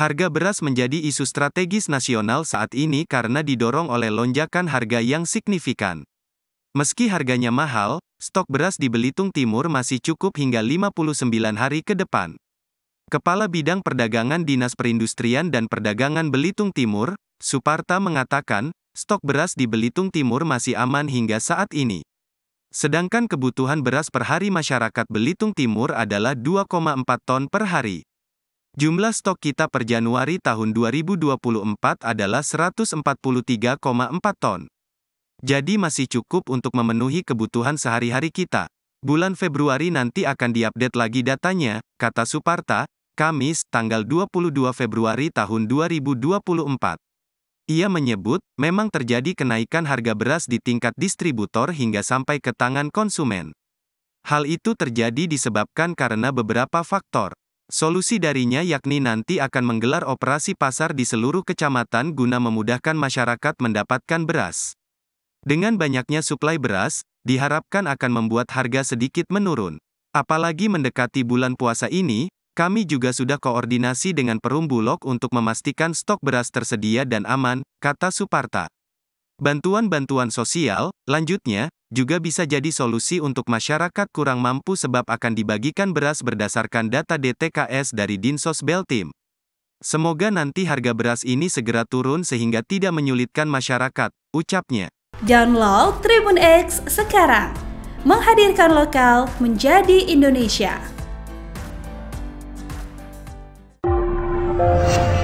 Harga beras menjadi isu strategis nasional saat ini karena didorong oleh lonjakan harga yang signifikan. Meski harganya mahal, stok beras di Belitung Timur masih cukup hingga 59 hari ke depan. Kepala Bidang Perdagangan Dinas Perindustrian dan Perdagangan Belitung Timur, Suparta mengatakan, stok beras di Belitung Timur masih aman hingga saat ini. Sedangkan kebutuhan beras per hari masyarakat Belitung Timur adalah 2,4 ton per hari. Jumlah stok kita per Januari tahun 2024 adalah 143,4 ton. Jadi masih cukup untuk memenuhi kebutuhan sehari-hari kita. Bulan Februari nanti akan diupdate lagi datanya, kata Suparta, Kamis, tanggal 22 Februari tahun 2024. Ia menyebut, memang terjadi kenaikan harga beras di tingkat distributor hingga sampai ke tangan konsumen. Hal itu terjadi disebabkan karena beberapa faktor. Solusi darinya yakni nanti akan menggelar operasi pasar di seluruh kecamatan guna memudahkan masyarakat mendapatkan beras. Dengan banyaknya suplai beras, diharapkan akan membuat harga sedikit menurun. Apalagi mendekati bulan puasa ini, kami juga sudah koordinasi dengan Perum Bulog untuk memastikan stok beras tersedia dan aman, kata Suparta. Bantuan-bantuan sosial, lanjutnya, juga bisa jadi solusi untuk masyarakat kurang mampu sebab akan dibagikan beras berdasarkan data DTKS dari Dinsos Beltim. Semoga nanti harga beras ini segera turun sehingga tidak menyulitkan masyarakat, ucapnya. Download Tribun X sekarang. Menghadirkan lokal menjadi Indonesia.